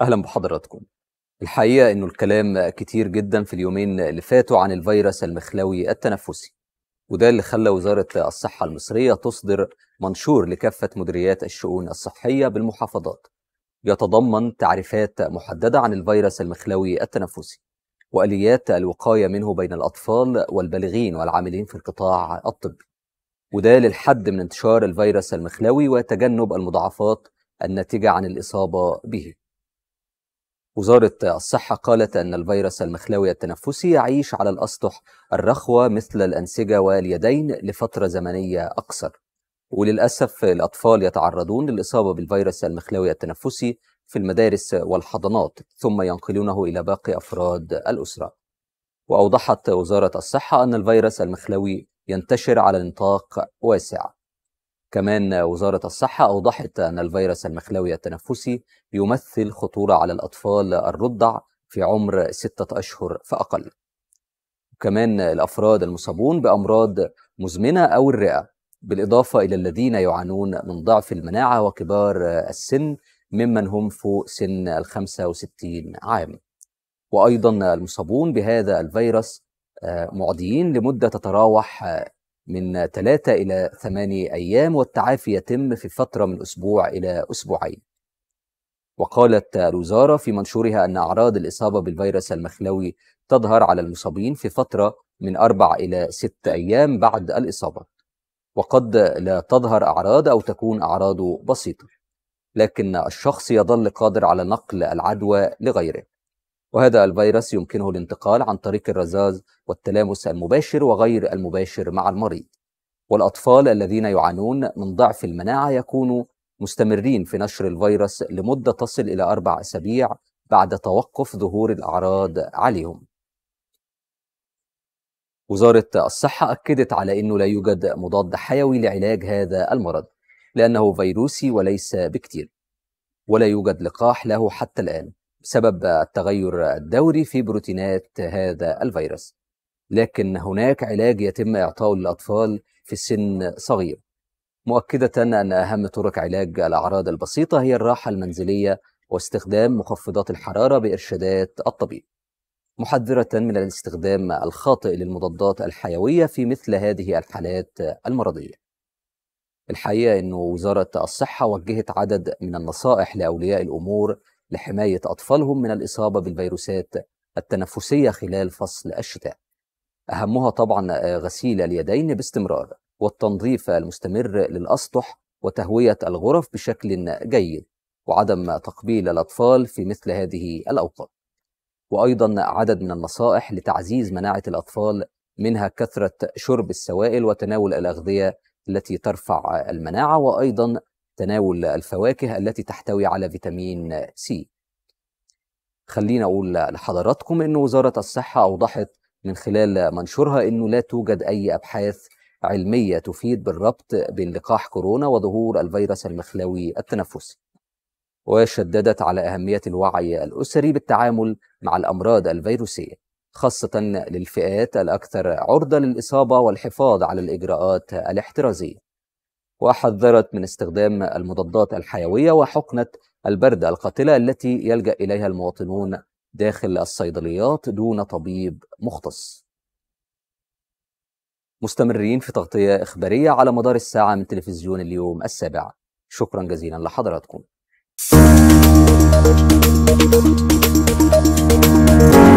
اهلا بحضراتكم الحقيقه انه الكلام كتير جدا في اليومين اللي فاتوا عن الفيروس المخلوي التنفسي وده اللي خلى وزاره الصحه المصريه تصدر منشور لكافه مديريات الشؤون الصحيه بالمحافظات يتضمن تعريفات محدده عن الفيروس المخلوي التنفسي واليات الوقايه منه بين الاطفال والبالغين والعاملين في القطاع الطبي وده للحد من انتشار الفيروس المخلوي وتجنب المضاعفات الناتجه عن الاصابه به وزارة الصحة قالت أن الفيروس المخلاوي التنفسي يعيش على الأسطح الرخوة مثل الأنسجة واليدين لفترة زمنية أقصر وللأسف الأطفال يتعرضون للإصابة بالفيروس المخلاوي التنفسي في المدارس والحضانات ثم ينقلونه إلى باقي أفراد الأسرة وأوضحت وزارة الصحة أن الفيروس المخلاوي ينتشر على نطاق واسع كمان وزارة الصحة أوضحت أن الفيروس المخلوي التنفسي يمثل خطورة على الأطفال الرضع في عمر ستة أشهر فأقل وكمان الأفراد المصابون بأمراض مزمنة أو الرئة بالإضافة إلى الذين يعانون من ضعف المناعة وكبار السن ممن هم فوق سن ال 65 عام وأيضا المصابون بهذا الفيروس آه، معديين لمدة تتراوح من ثلاثة إلى ثمانية أيام والتعافي يتم في فترة من أسبوع إلى أسبوعين وقالت الوزارة في منشورها أن أعراض الإصابة بالفيروس المخلوي تظهر على المصابين في فترة من أربع إلى ست أيام بعد الإصابة وقد لا تظهر أعراض أو تكون أعراضه بسيطة لكن الشخص يظل قادر على نقل العدوى لغيره وهذا الفيروس يمكنه الانتقال عن طريق الرذاذ والتلامس المباشر وغير المباشر مع المريض والأطفال الذين يعانون من ضعف المناعة يكونوا مستمرين في نشر الفيروس لمدة تصل إلى أربع أسابيع بعد توقف ظهور الأعراض عليهم وزارة الصحة أكدت على أنه لا يوجد مضاد حيوي لعلاج هذا المرض لأنه فيروسي وليس بكتير ولا يوجد لقاح له حتى الآن بسبب التغير الدوري في بروتينات هذا الفيروس لكن هناك علاج يتم إعطائه للأطفال في سن صغير مؤكدة أن أهم طرق علاج الأعراض البسيطة هي الراحة المنزلية واستخدام مخفضات الحرارة بإرشادات الطبيب محذرة من الاستخدام الخاطئ للمضادات الحيوية في مثل هذه الحالات المرضية الحقيقة أن وزارة الصحة وجهت عدد من النصائح لأولياء الأمور لحماية أطفالهم من الإصابة بالفيروسات التنفسية خلال فصل الشتاء أهمها طبعا آه، غسيل اليدين باستمرار والتنظيف المستمر للأسطح وتهوية الغرف بشكل جيد وعدم تقبيل الأطفال في مثل هذه الأوقات وأيضا عدد من النصائح لتعزيز مناعة الأطفال منها كثرة شرب السوائل وتناول الأغذية التي ترفع المناعة وأيضا تناول الفواكه التي تحتوي على فيتامين سي خلينا أقول لحضراتكم أن وزارة الصحة أوضحت من خلال منشورها أنه لا توجد أي أبحاث علمية تفيد بالربط بين لقاح كورونا وظهور الفيروس المخلوي التنفسي وشددت على أهمية الوعي الأسري بالتعامل مع الأمراض الفيروسية خاصة للفئات الأكثر عرضة للإصابة والحفاظ على الإجراءات الاحترازية وحذرت من استخدام المضادات الحيوية وحقنة البرد القاتلة التي يلجأ إليها المواطنون داخل الصيدليات دون طبيب مختص مستمرين في تغطية إخبارية على مدار الساعة من تلفزيون اليوم السابع شكرا جزيلا لحضراتكم